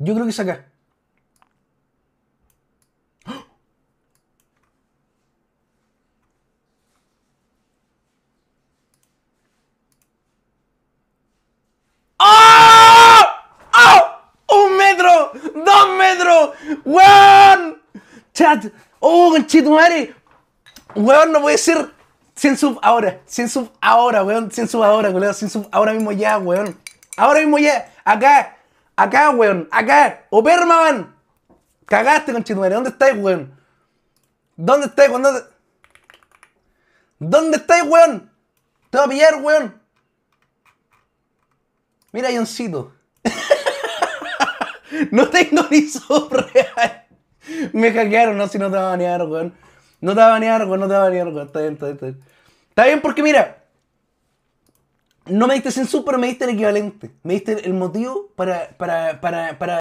Yo creo que es acá. ¡Oh! ¡Oh! ¡Un metro! ¡Dos metros! ¡Weón! ¡Chat! ¡Oh, madre ¡Weón, no puede ser! SIN sub ahora, SIN sub ahora, weón, SIN sub ahora, colega, SIN sub ahora mismo ya, weón. Ahora mismo ya, acá, Acá, weón, acá. O Cagaste, con conchetumare. ¿Dónde estáis, weón? ¿Dónde estáis, weón? ¿Dónde, estáis, weón? Te voy a pillar, weón. Mira, Ioncito. no tengo ni real. Me hackearon, no, si no te va a banear, weón. No te va a banear, weón, no te va a banear, weón. Está bien, está bien, está bien. Está bien porque, mira, no me diste censura, pero me diste el equivalente. Me diste el motivo para, para, para, para